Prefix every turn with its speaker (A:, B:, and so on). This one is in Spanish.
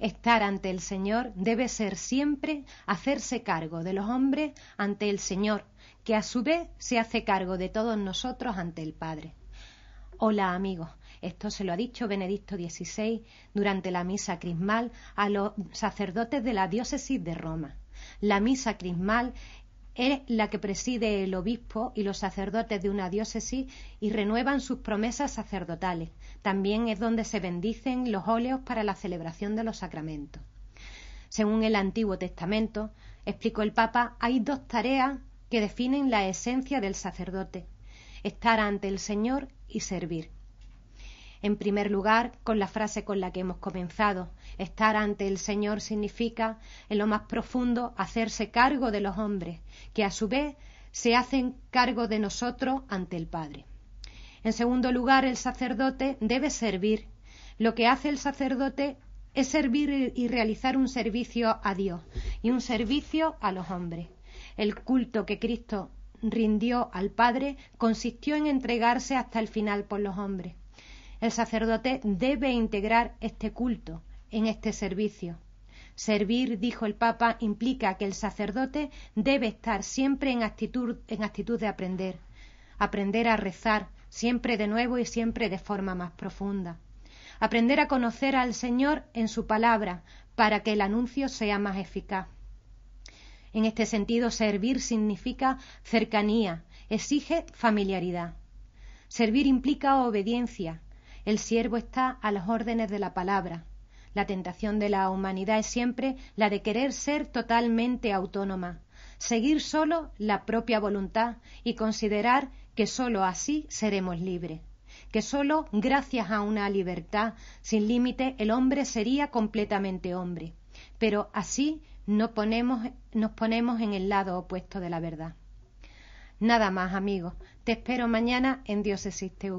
A: Estar ante el Señor debe ser siempre hacerse cargo de los hombres ante el Señor, que a su vez se hace cargo de todos nosotros ante el Padre. Hola amigos, esto se lo ha dicho Benedicto XVI durante la misa crismal a los sacerdotes de la diócesis de Roma. La misa crismal es la que preside el obispo y los sacerdotes de una diócesis y renuevan sus promesas sacerdotales. También es donde se bendicen los óleos para la celebración de los sacramentos. Según el Antiguo Testamento, explicó el Papa, hay dos tareas que definen la esencia del sacerdote, estar ante el Señor y servir. En primer lugar, con la frase con la que hemos comenzado. Estar ante el Señor significa, en lo más profundo, hacerse cargo de los hombres, que a su vez se hacen cargo de nosotros ante el Padre. En segundo lugar, el sacerdote debe servir. Lo que hace el sacerdote es servir y realizar un servicio a Dios y un servicio a los hombres. El culto que Cristo rindió al Padre consistió en entregarse hasta el final por los hombres. El sacerdote debe integrar este culto en este servicio. Servir, dijo el Papa, implica que el sacerdote debe estar siempre en actitud, de aprender, aprender a rezar, siempre de nuevo y siempre de forma más profunda. Aprender a conocer al Señor en su palabra, para que el anuncio sea más eficaz. En este sentido, servir significa cercanía, exige familiaridad. Servir implica obediencia, el siervo está a las órdenes de la palabra. La tentación de la humanidad es siempre la de querer ser totalmente autónoma, seguir solo la propia voluntad y considerar que solo así seremos libres que solo gracias a una libertad sin límite el hombre sería completamente hombre. Pero así no ponemos, nos ponemos en el lado opuesto de la verdad. Nada más, amigos. Te espero mañana en Dios Existe